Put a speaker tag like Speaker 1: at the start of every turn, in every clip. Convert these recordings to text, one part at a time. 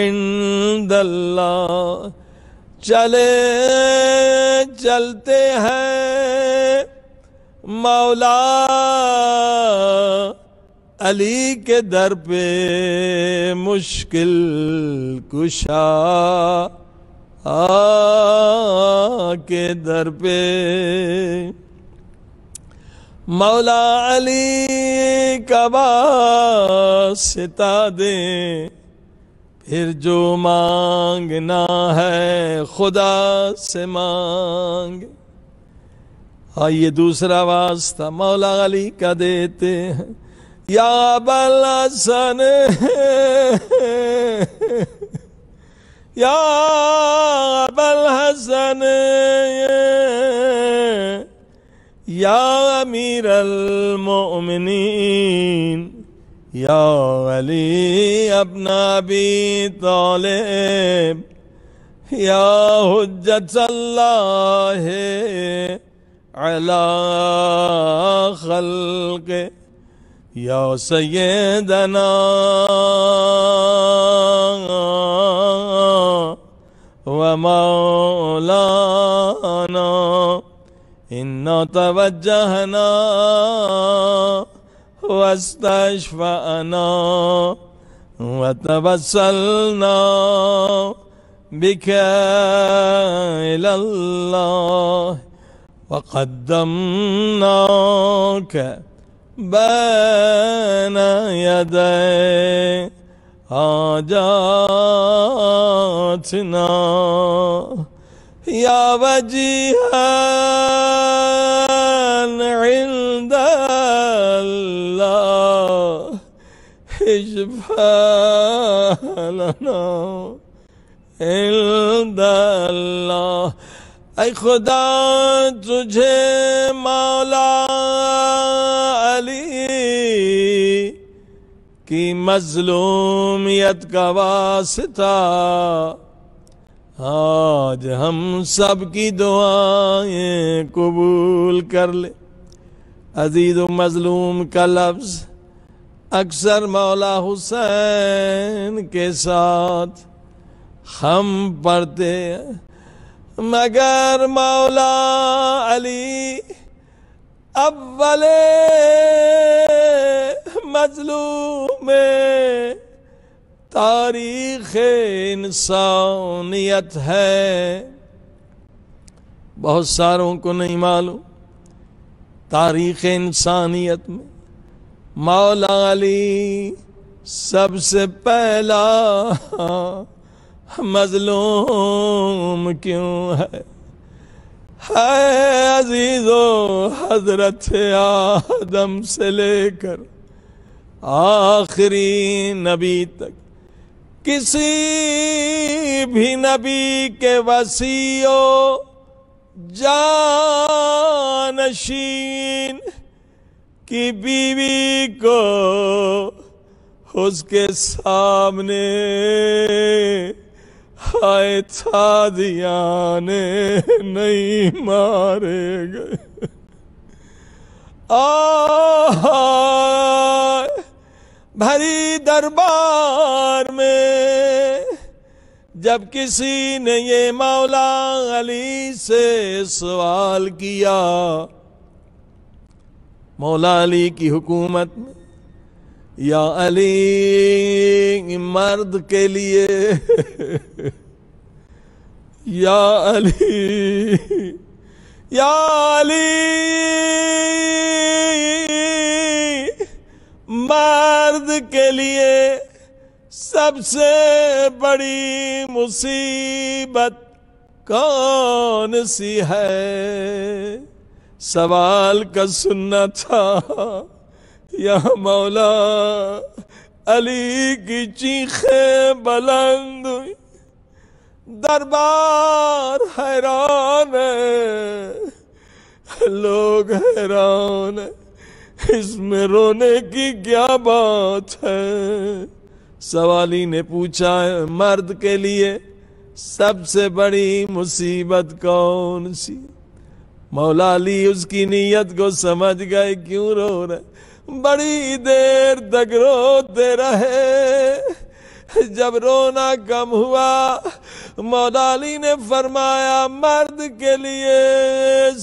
Speaker 1: इंदल्ला चले चलते हैं मौला अली के दर पे मुश्किल कुशा के दर पे मौला अली कबा सिता दें پھر جو مانگنا ہے خدا سے مانگ آئیے دوسرا واسطہ مولا علی کا دیتے ہیں یا بل یا بل یا امیر المؤمنین या अली अपना भी तोलेब या हजत अला खल के या सैदना व मौलाना इन्ना तवजहना واستشفأنا وتبسلنا بك إلى الله وقدمناك بين يدي حاجاتنا يا وجيهات लना अय खुदा तुझे मौला अली की मजलूमियत का वास्ता आज हम सब की दुआएं कबूल कर ले अजीज मजलूम का लफ्ज़ अक्सर मौला हुसैन के साथ हम पढ़ते मगर मौला अली अव्वले मजलू में तारीख इंसानियत है बहुत सारों को नहीं मालूम तारीख इंसानियत में मौला अली सबसे पहला मजलूम क्यों है है अजीजो हजरत आदम से लेकर आखिरी नबी तक किसी भी नबी के वसीयो जानशीन की बीवी को उसके सामने हाय था दिया ने नहीं मारे गए आ भरी दरबार में जब किसी ने ये मौला अली से सवाल किया मौला अली की हुकूमत में या अली मर्द के लिए या अली या अली मर्द के लिए सबसे बड़ी मुसीबत कौन सी है सवाल का सुनना था यह मौला अली की चीखें बुलंद हुई दरबार हैरान है लोग हैरान है इसमें रोने की क्या बात है सवाली ने पूछा मर्द के लिए सबसे बड़ी मुसीबत कौन सी मौला अली उसकी नीयत को समझ गए क्यों रो रहे बड़ी देर तक रोते रहे जब रोना कम हुआ मौला अली ने फरमाया मर्द के लिए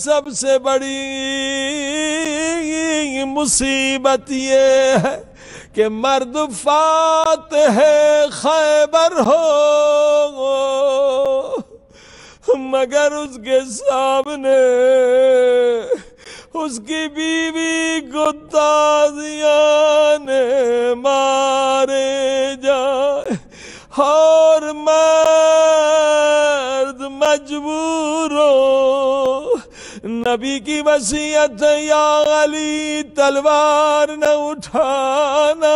Speaker 1: सबसे बड़ी मुसीबत ये है कि मर्द फात है खैबर हो मगर उसके सामने उसकी बीवी को ताजिया ने मारे जाए और मर्द मजबूरों नबी की वसीयत या अली तलवार न उठाना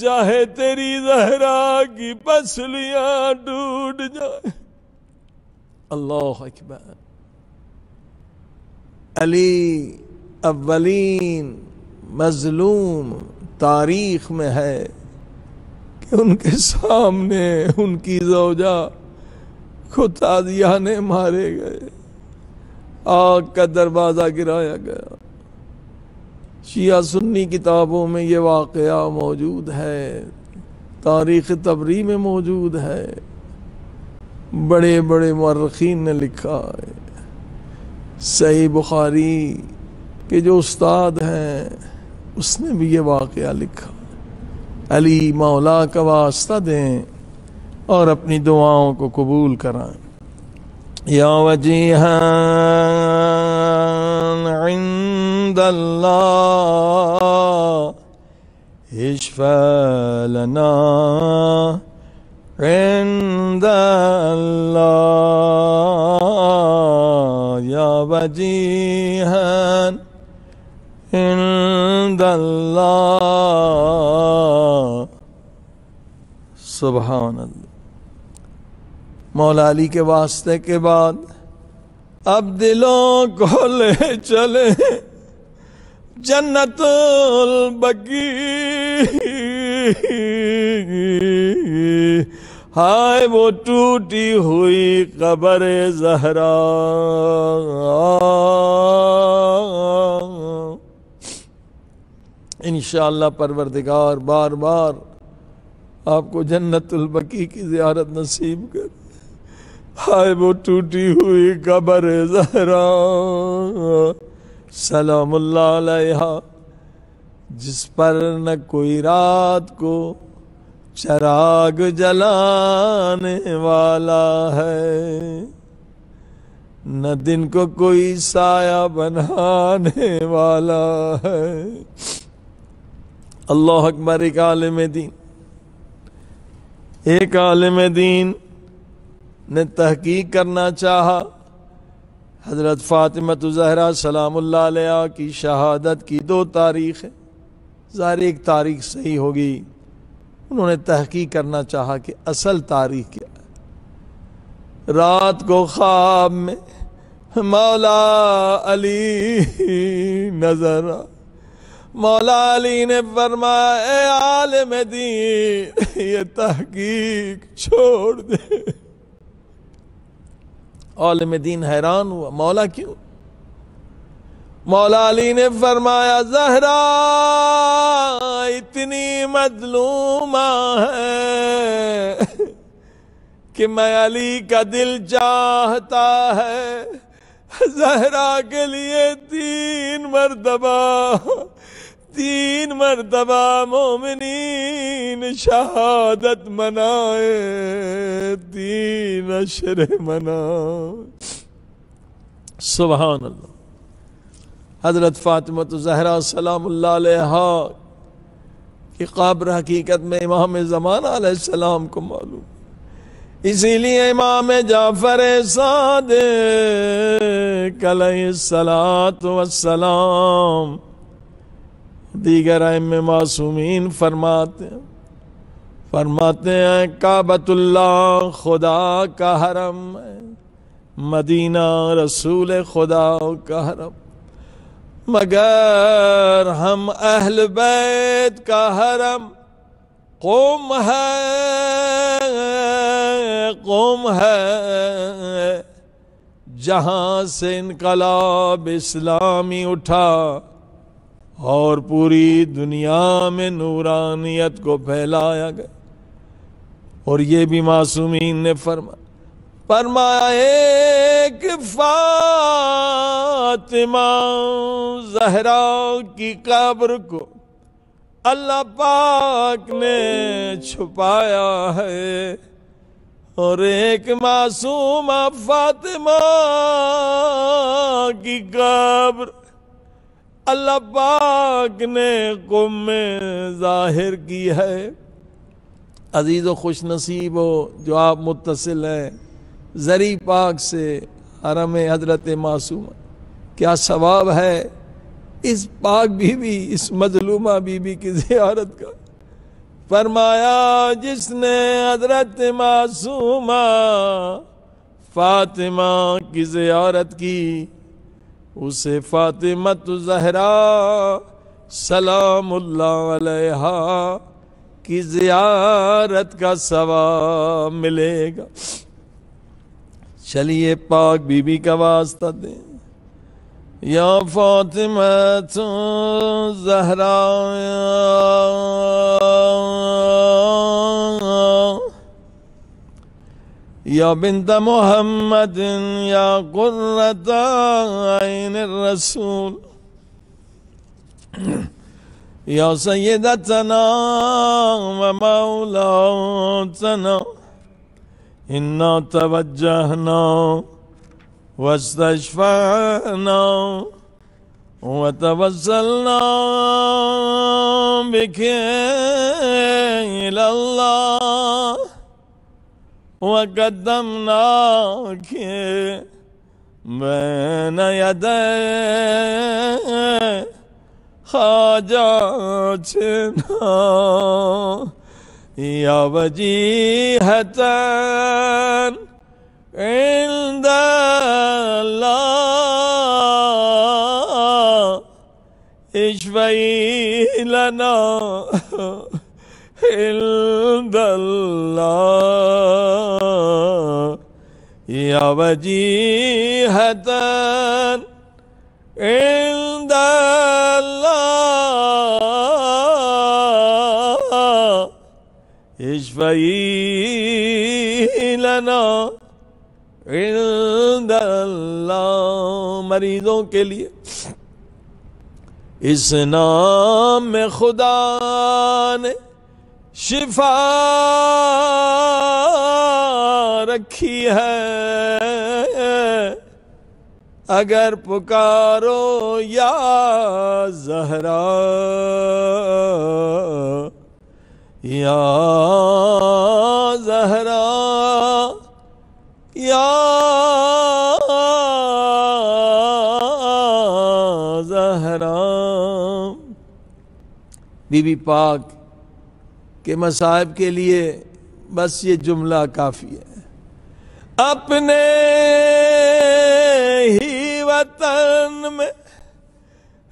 Speaker 1: चाहे तेरी जहरा की पसलियां टूट जाए अल्लाह अकबर अली अव्वलीन मजलूम तारीख में है कि उनके सामने उनकी जोजा को ताजिया ने मारे गए आग का दरवाज़ा गिराया गया शिया सुन्नी किताबों में ये वाक़ मौजूद है तारीख तबरी में मौजूद है बड़े बड़े मर्रखीन ने लिखा है सही बुखारी के जो उस्ताद हैं उसने भी ये वाक़ लिखा अली मौला का वास्ता दें और अपनी दुआओं को कबूल कराएं या वजीह इश्फलना وجيها عند الله सुबहान मौला अली के वास्ते के बाद अब दिलों को ले चले जन्नतुल बकी हाय वो टूटी हुई कबर जहरा इनशाला परवरदिगार बार बार आपको जन्नतुलबकी की ज्यारत नसीब कर हाय वो टूटी हुई कबर जहरा सलाम जिस पर न कोई रात को चराग जलाने वाला है न दिन को कोई साया बनाने वाला है अल्लाह अकबर एक आलम दीन एक आलम दीन ने तहकीक करना चाहा हज़रत फ़ातिमत ज़हरा सलामुल्लाह की शहादत की दो तारीख है ज़ाहिर एक तारीख सही होगी उन्होंने तहकीक करना चाहा कि असल तारीख क्या है रात को ख्वाब में मौला अली नजर मौला अली ने फरमाया आलम दीन ये तहकीक छोड़ दे आलम दीन हैरान हुआ मौला क्यों मौला अली ने फरमाया जहरा इतनी मजलूमा है कि मैं अली का दिल चाहता है जहरा के लिए तीन मरतबा तीन मरतबा मोमिन शहादत मनाए तीन अशर मना सुबह अल्लाह हज़रत फ़ातमत तो ज़हरा सलाम्हा की कब्र हकीकत में इमाम ज़मान सलाम को मालूम इसीलिए इमाम जाफ़र साद कल सलात वसलाम दीगर अम मासूमीन फरमाते हैं फरमाते हैं काबतुल्ला खुदा का हरम मदीना रसूल खुदा का हरम मगर हम अहल बैत का हरम कौम है कौम है जहाँ से इनकलाब इस्लामी उठा और पूरी दुनिया में नूरानियत को फैलाया गया और ये भी मासूमीन ने फरमा फरमाए कि फातिमा जहरा की कब्र को अल्लाह पाक ने छुपाया है और एक मासूम फातिमा की कब्र अल्लाह पाक ने गुम जाहिर की है अजीज़ व खुश नसीब हो जो आप मुतसिल हैं जरी पाक से हरम हजरत मासूम क्या सवाब है इस पाक बीबी इस मजलूमा बीबी की जियारत का फरमाया जिसने हजरत मासूमा फातिमा की जियारत की उसे फातिमत जहरा सलाम की जियारत का सवाब मिलेगा پاک بی بی کا واسطہ दें یا فاطمہ تو زہرا يا بنت محمد يا قرة عين الرسول يا سيدتنا ومولاتنا إنا توجهنا واستشفعنا وتوسلنا بك إلى الله وقدمناك بين يدي حاجاتنا يا وجيهة عند الله اشفي لنا عند الله يا وجيهة عند सही लना मरीजों के लिए इस नाम में खुदा ने शिफा रखी है अगर पुकारो या जहरा या जहरा या जहरा बीबी पाक के मसाहब के लिए बस ये जुमला काफ़ी है अपने ही वतन में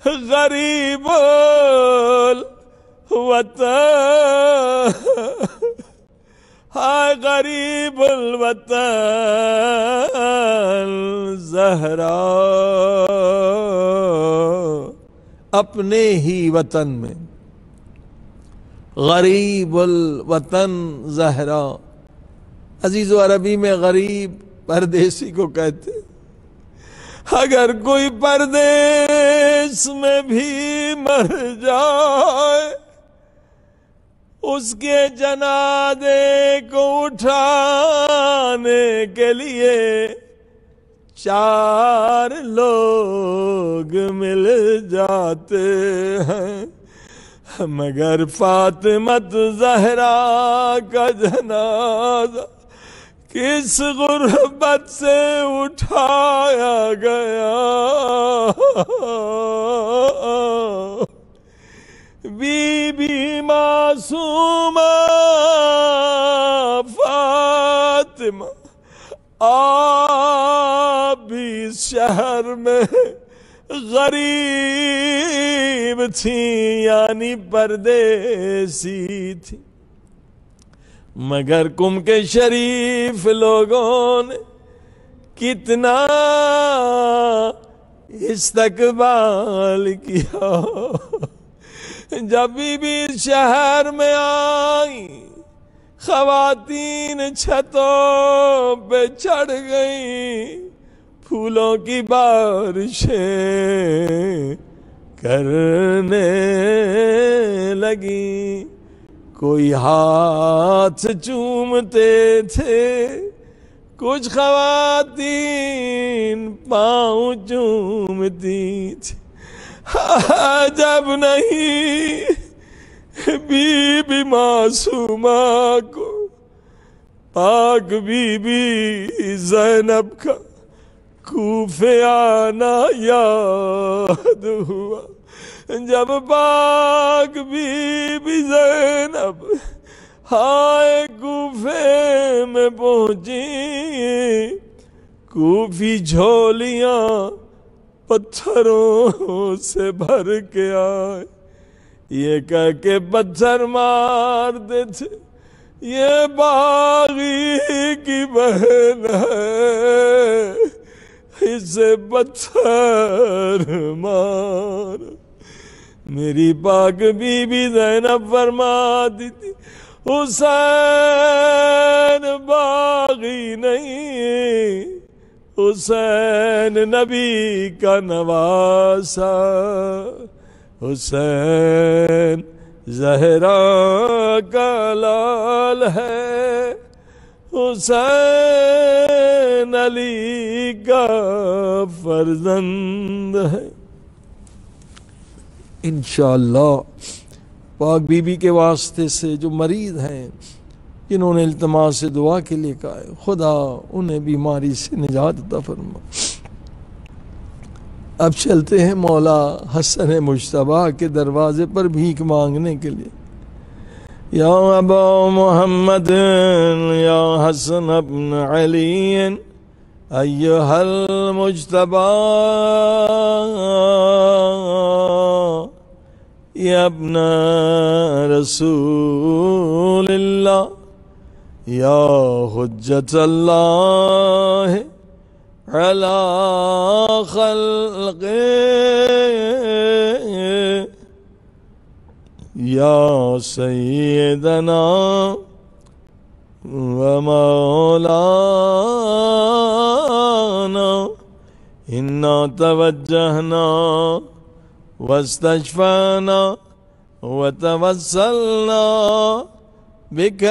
Speaker 1: गरीब वतन हाय गरीब वतन जहरा अपने ही वतन में गरीब वतन जहरा अजीज अरबी में गरीब परदेसी को कहते अगर कोई परदेश में भी मर जाए उसके जनादे को उठाने के लिए चार लोग मिल जाते हैं मगर फातिमत जहरा का जनाजा किस गुर्बत से उठाया गया बीबी मासूमा फातिमा आप भी शहर में गरीब थी यानी परदेसी थी मगर कुम के शरीफ लोगों ने कितना इस्तकबाल किया जब भी शहर में आई खवातीन छतों पे चढ़ गई फूलों की बारिशें करने लगी कोई हाथ चूमते थे कुछ खवातीन पाँव चूमती थी जब नहीं बीबी मासूमा को पाक बीबी जैनब का कूफे आना याद हुआ जब पाक बीबी जैनब हाय कूफे में पहुंची कूफी झोलियां पत्थरों से भर के आए ये कह के पत्थर मार थे ये बागी की बहन है इसे पत्थर मार मेरी पाक बीबी जैनब फरमा दी थी हुसैन बागी नहीं हुसैन नबी का नवासा हुसैन जहरा का लाल है हुसैन अली का फर्जंद है इन पाक बीबी के वास्ते से जो मरीज हैं जिन्होंने इल्तमास से दुआ के लिए कहा है खुदा उन्हें बीमारी से निजात अता फरमा अब चलते हैं मौला हसन मुशतबा के दरवाज़े पर भीख मांगने के लिए या अबा मोहम्मद या हसन अबन अली हल मुशतबा ये अपना रसूल يا حجة الله على خلقه يا سيدنا ومولانا إنا توجهنا واستشفانا وتوسلنا بك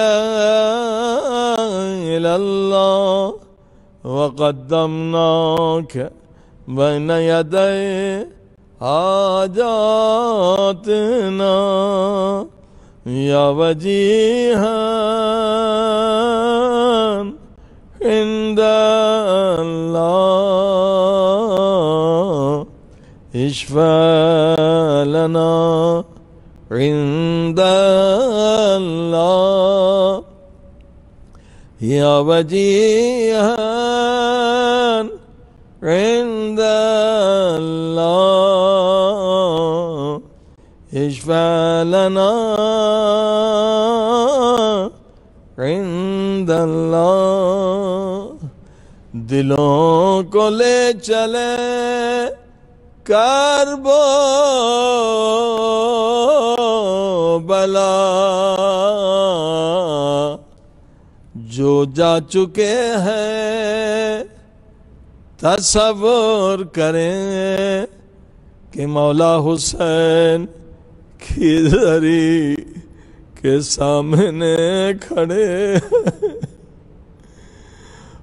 Speaker 1: إلى الله وقدمناك بين يدي حاجاتنا يا وجيها عند الله اشفى لنا عند الله يا وجيها عند الله اشفع لنا عند الله دلوں کو لے چلے کربو बला जो जा चुके हैं तस्वर करें कि मौला हुसैन खिजरी के सामने खड़े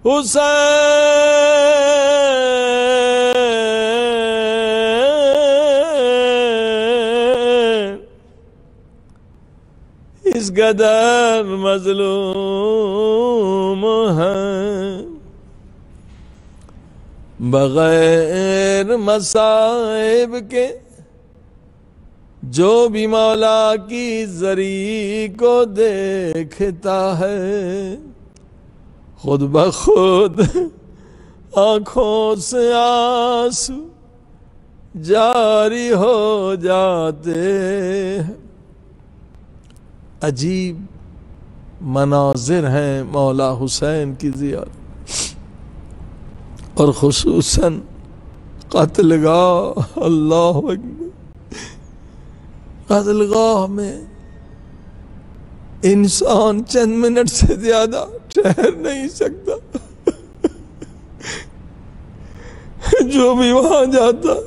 Speaker 1: हुसैन किस गदर मजलूम है बगैर मसाइब के जो भी मौला की जरी को देखता है खुद ब खुद आंखों से आंसू जारी हो जाते हैं अजीब मनाजिर हैं मौला हुसैन की जियारत और खसूस कतलगाह अल्लाह कतलगाह में इंसान चंद मिनट से ज्यादा ठहर नहीं सकता जो भी वहां जाता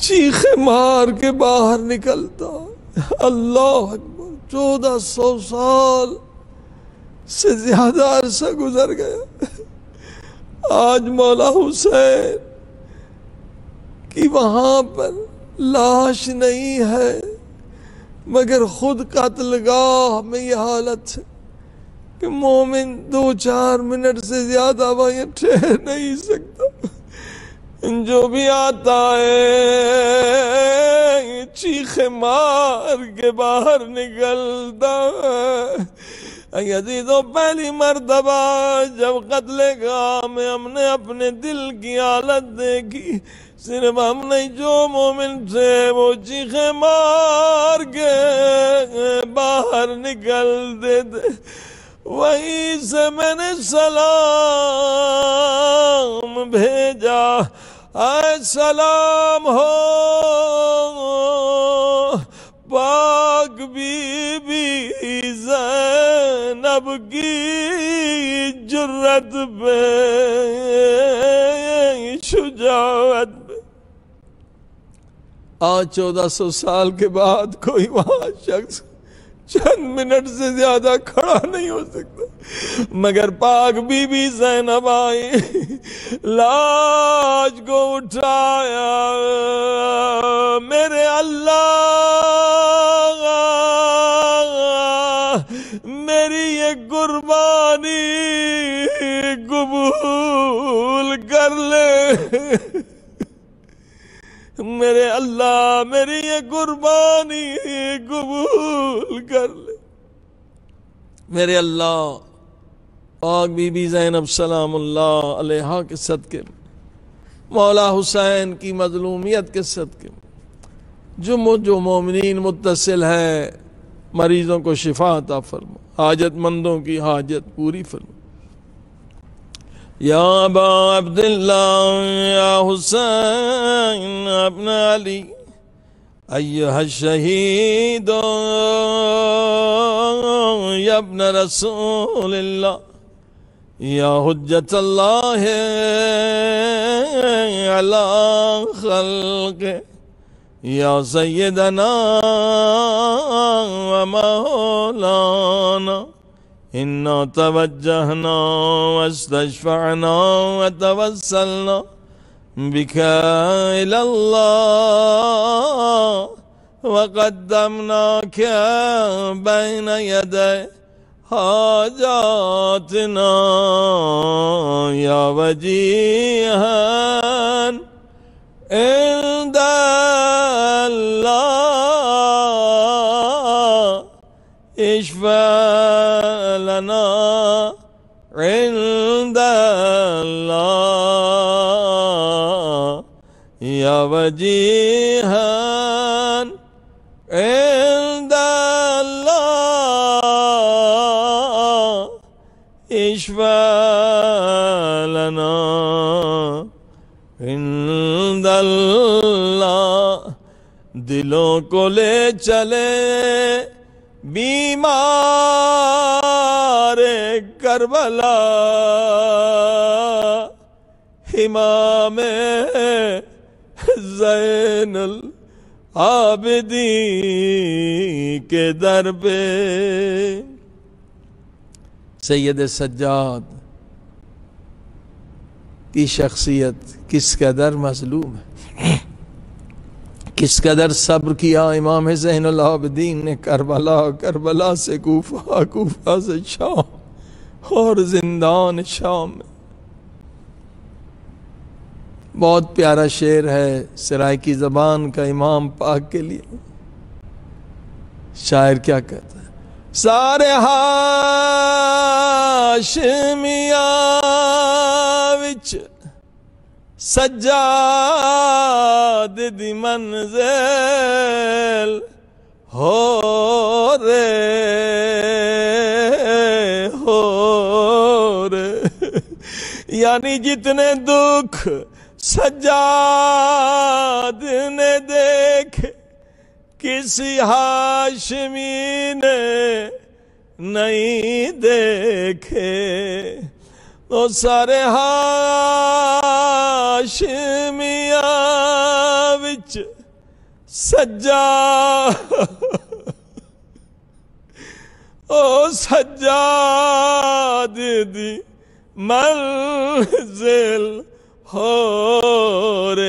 Speaker 1: चीखे मार के बाहर निकलता अल्लाह चौदह सौ साल से ज़्यादा अरसा गुजर गया आज मौला हुसैन की वहाँ पर लाश नहीं है मगर खुद कत्लगाह में यह हालत है कि मोमिन दो चार मिनट से ज़्यादा वहीं ठहर नहीं सकता जो भी आता है चीख मार के बाहर निकलता तो पहली मरतबा जब कतले में हमने अपने दिल की हालत देखी सिर्फ हमने जो मोमिन से वो चीखे मार के बाहर निकल देते वहीं से मैंने सलाम भेजा आए सलाम हो पाक बीबी जैनब की जुर्रत पे शुजावत पे आज चौदह सौ साल के बाद कोई वहां शख्स चंद मिनट से ज्यादा खड़ा नहीं हो सकता मगर पाक बीबी जैनब आई लाज को उठाया मेरे अल्लाह मेरी ये कुर्बानी कबूल कर ले मेरे अल्लाह मेरी ये कुर्बानी कबूल कर ले मेरे अल्लाह पाक बीबी जैनब सलाम के सदक़े में मौला हुसैन की मजलूमियत के सदक़े में जो जो मोमिन मुतसिल हैं मरीज़ों को शिफा अता फरमा हाजतमंदों की हाजत पूरी फरमा يا أبا عبد الله يا حسين ابن علي أيها الشهيد يا ابن رسول الله يا حجة الله على خلقه يا سيدنا ومولانا إنا توجهنا واستشفعنا وتوسلنا بك إلى الله وقدمناك بين يدي حاجاتنا يا وجيها عندك وجيها عند الله اشفى لنا عند الله दिलों को ले चले बीमार करबला हिमा में जैनल आबिदी के दर पे सैद सज्जाद की शख्सियत किस कदर मजलूम है किस कदर सब्र किया इमाम जैन आबदीन ने करबला करबला से कूफा कोफा से शाम और जिंदान शाम में बहुत प्यारा शेर है सराय की ज़बान का इमाम पाक के लिए शायर क्या कहता है सारे हाशमिया सज्जाद दी मंजिल हो रे हो रे यानी जितने दुख ਸਜਾਦ ਨੇ ਦੇਖ ਕਿਸ ਹਾਸ਼ਮੀ ਨੇ ਨਹੀਂ ਦੇਖੇ ਉਹ ਸਾਰੇ ਹਾਸ਼ਮੀਆਂ ਵਿੱਚ ਸਜਾ ਉਹ ਸਜਾ ਦੀ ਮਨ ਜ਼ਿਲ ਹੋਰੇ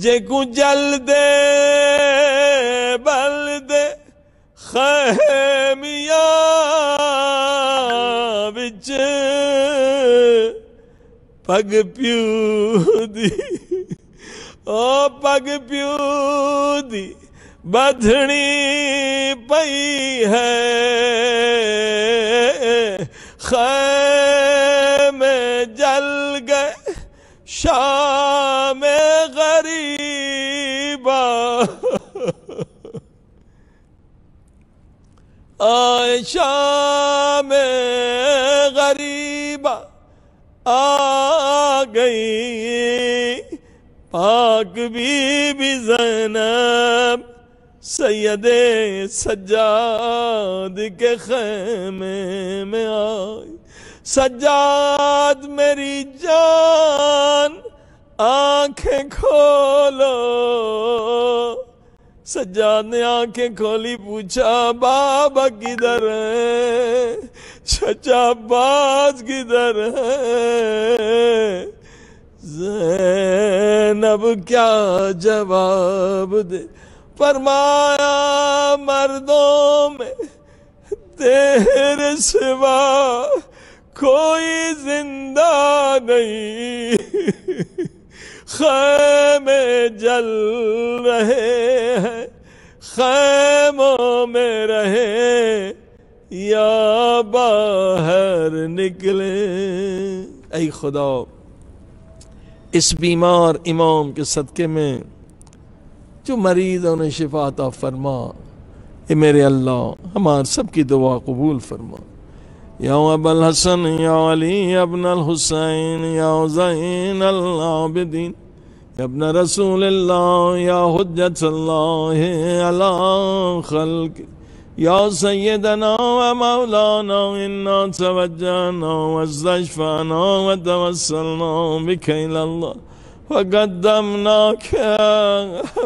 Speaker 1: ਜੇ ਕੋ ਜਲ ਦੇ ਬਲ ਦੇ ਖੈਮੀਆਂ ਵਿੱਚ ਪਗ ਪਿਉਦੀ ਓ ਪਗ ਪਿਉਦੀ ਬਧਣੀ ਪਈ ਹੈ ਖੈ शाम गरीबा आय शाम गरीबा आ गई पाक भी जैनब सैयद सज्जाद के खेमे में आई सजाद मेरी जान आंखें खोलो सज्जाद ने आंखें खोली पूछा बाबा किधर है चचा बाज किधर है जैनब क्या जवाब दे फरमाया मर्दों में तेरे सिवा कोई जिंदा नहीं खैमे जल रहे हैं खैमों में रहे या बाहर निकले ऐ खुदा इस बीमार इमाम के सदक़े में जो मरीज उन्हें शिफाता फरमा ये मेरे अल्लाह हमार सब की दुआ कबूल फरमा يا أبا الحسن يا علي ابن الحسين يا زين العابدين يا ابن رسول الله يا حجة الله على خلق يا سيدنا ومولانا إنا توجهنا واستشفعنا وتوسلنا بك إلى الله وقدمناك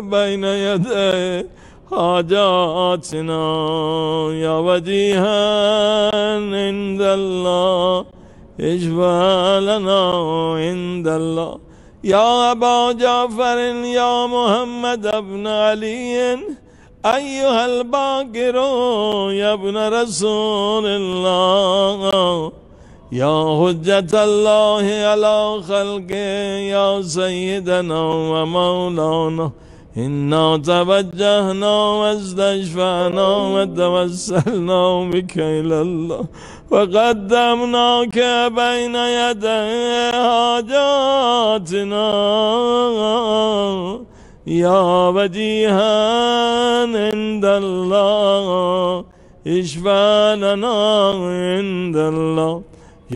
Speaker 1: بين يديه حاجاتنا يا وديها عند الله اجبى لنا عند الله يا أبا جعفر يا محمد ابن علي أيها الباقر يا ابن رسول الله يا حجة الله على خلقه يا سيدنا ومولانا إنا توجهنا واستشفعنا وتوسلنا بك إلى الله وقدمناك بين يدي حاجاتنا يا بديها عند الله اشفع لنا عند الله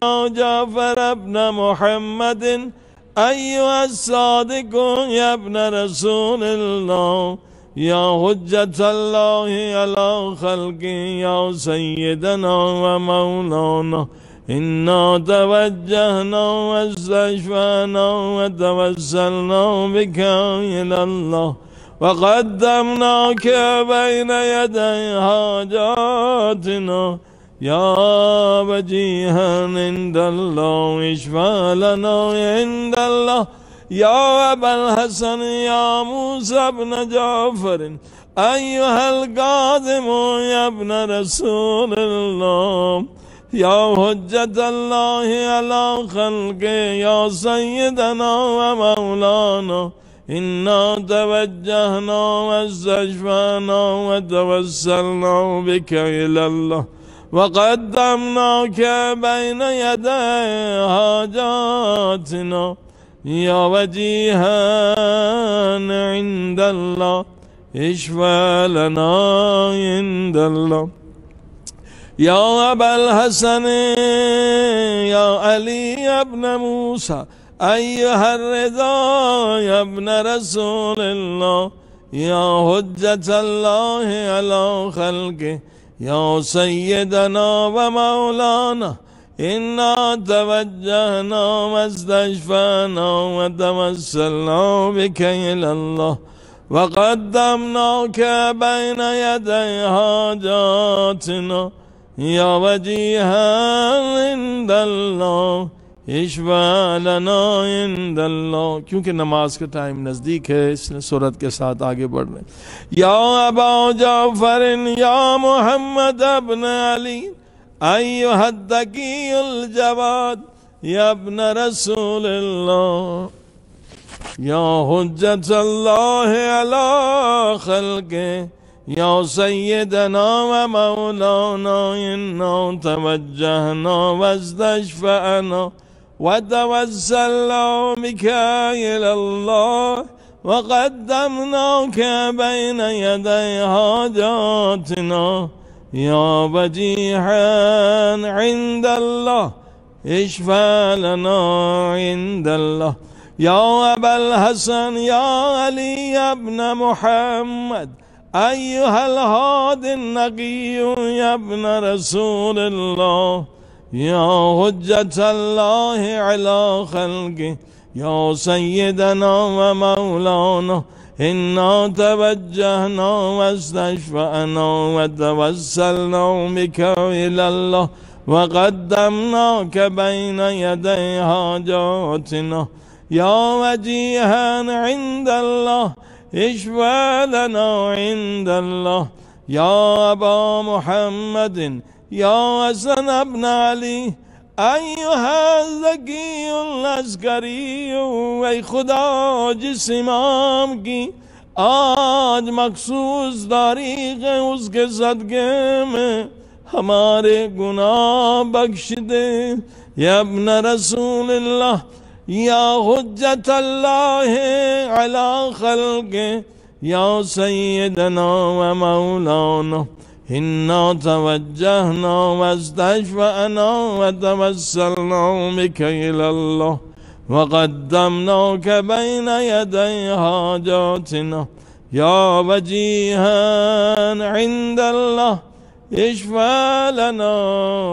Speaker 1: يا جعفر ابن محمد أيها الصادق يا ابن رسول الله يا حجة الله على خلقه يا سيدنا ومولانا إنا توجهنا واستشفانا وتوسلنا بك إلى الله وقدمناك بين يدي حاجاتنا يا وجيها عند الله اشفع لنا عند الله يا أبا الحسن يا موسى بن جعفر أيها القادم يا ابن رسول الله يا حجة الله على خلقه يا سيدنا ومولانا إنا توجهنا واستشفانا وتوسلنا بك إلى الله وقدمناك بين يدي حاجاتنا يا وجيها عند الله اشفى لنا عند الله يا أبا الحسن يا علي ابن موسى أيها الرضا يا ابن رسول الله يا حجة الله على خلقه يا سيدنا ومولانا إنا توجهنا واستشفانا وتوسلنا بك إلى الله وقدمناك بين يدي حاجاتنا يا وجيها عند الله क्योंकि नमाज का टाइम नज़दीक है इसने सूरत के साथ आगे बढ़ रहे या अबा जाफर या मोहम्मद अबन अली आई हद्दकीजवाद या अबन रसूल या हजत अला खल के नौ सैदना नौ मौलाना नौ तवज्जहना नौ وتوسلوا بك إلى الله وقدمناك بين يدي حاجاتنا يا وجيحا عند الله اشفى لنا عند الله يا أبا الحسن يا علي ابن محمد أيها الهادي النقي يا ابن رسول الله يا حجة الله على خلقه يا سيدنا ومولانا إنا توجهنا واستشفأنا وتوسلنا بك إلى الله وقدمناك بين يدي حاجاتنا يا وجيها عند الله اشفى لنا عند الله يا أبا محمد يا حسن ابن علي ایها زگی الاسگری ای خدا جس امام کی آج مخصوص تاریخ ہے اس کے صدقے میں हमारे गुनाह बख्श दे या अपना रसूल अल्लाह या हजत अल्लाह अला खल के या सैदना व मौलाना إنا توجهنا واستشفأنا وتوسلنا بك إلى الله وقدمناك بين يدي حاجاتنا يا وجيها عند الله اشفى لنا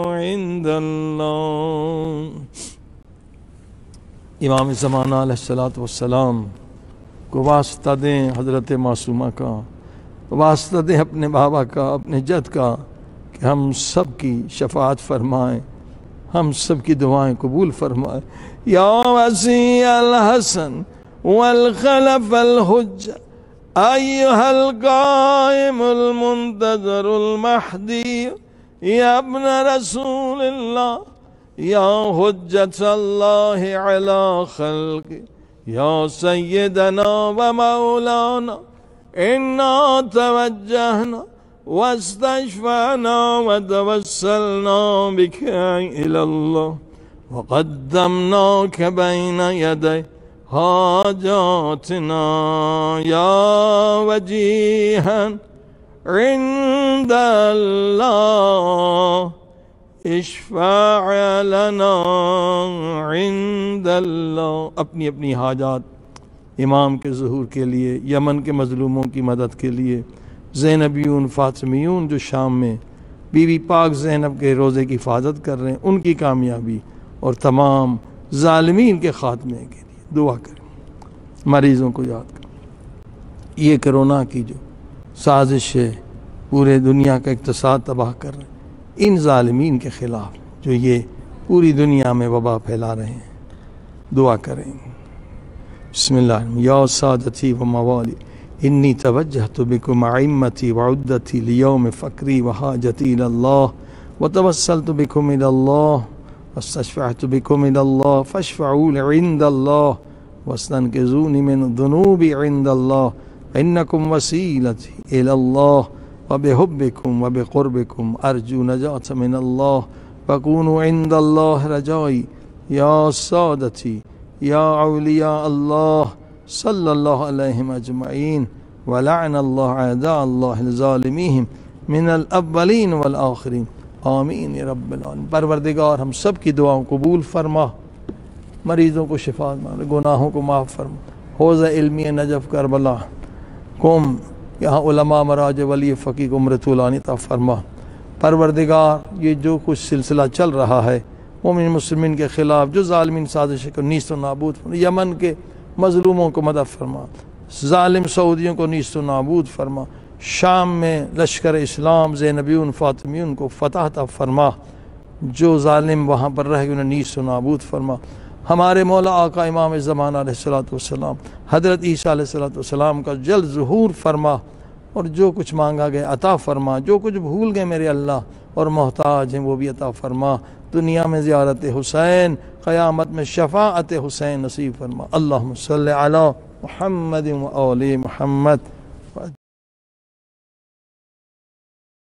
Speaker 1: عند الله امام الزمان عليه الصلاة والسلام واسطہ دیں حضرت معصومة کا वास्ता दें अपने बाबा का अपने जद का कि हम सब की शफात फरमाएं हम सब की दुआएं कबूल फरमाएं या वसी अल والخلف الحجة أيها القائم المنتظر المحدي يا ابن رسول الله يا حجة الله على خلقه يا سيدنا ومولانا إنا توجهنا واستشفعنا وتوسلنا بك إلى الله وقدمناك بين يدي حاجاتنا يا وجيها عند الله اشفع لنا عند الله اپنی اپنی حاجات इमाम के जहूर के लिए यमन के मजलूमों की मदद के लिए जैनबियून फातमीन जो शाम में बीवी पाक जैनब के रोज़े की हिफाजत कर रहे हैं उनकी कामयाबी और तमाम ालमीन के ख़ात्मे के लिए दुआ करें मरीज़ों को याद करें ये करोना की जो साजिश है पूरे दुनिया का इकतसाद तबाह कर रहे हैं इन ालमीन के ख़िलाफ़ जो ये पूरी दुनिया में वबा फैला रहे हैं दुआ करें بسم الله يا سادتي وموالي إني توجهت بكم عمتي وعدتي ليوم فكري وحاجتي إلى الله وتوسلت بكم إلى الله واستشفعت بكم إلى الله فاشفعوا عند الله واستنقذوني من ذنوبي عند الله إنكم وسيلتي إلى الله وبحبكم وبقربكم أرجو نجاة من الله فكونوا عند الله رجائي يا سادتي या अलिया अल्लाह सल्लल्लाहु अलैहि अजमैन वलान अल्लाहदालमीम मिनल अव्वलिन वल आखरीन आमीन रबालम परवरदिगार हम सब की दुआओं कबूल फरमा मरीज़ों को शिफा गुनाहों को माफ़ फरमा हौज़ इलमी नजफ़ करबला कुम यहाँ उलमा मराज वली फ़कीक उम्रतुलानी फ़रमा परवरदिगार ये जो कुछ सिलसिला चल रहा है मोमिन मुसलम के ख़िलाफ़ जो ालमिन साजिश को नीस्त नाबूद यमन के मजलूमों को मदद फरमा ालिम सऊदियों को नीस्त नाबूद फरमा शाम में लश्कर इस्लाम ज़ैनबीन फातमी को फ़तह तब फरमा जो ालिम वहाँ पर रह गए उन्हें नीस नाबूद फरमा हमारे मौला आका इमाम ज़मान सलाम हज़रत ईसा सलाम का जल्द जहूर फरमा और जो कुछ मांगा गया अता फरमा जो कुछ भूल गए मेरे अल्लाह और मोहताज हैं वो भी अता फरमा दुनिया में ज़्यारत हुसैन क़यामत में शफात हुसैन नसीब फरमा अल्लाह सल महमद महमद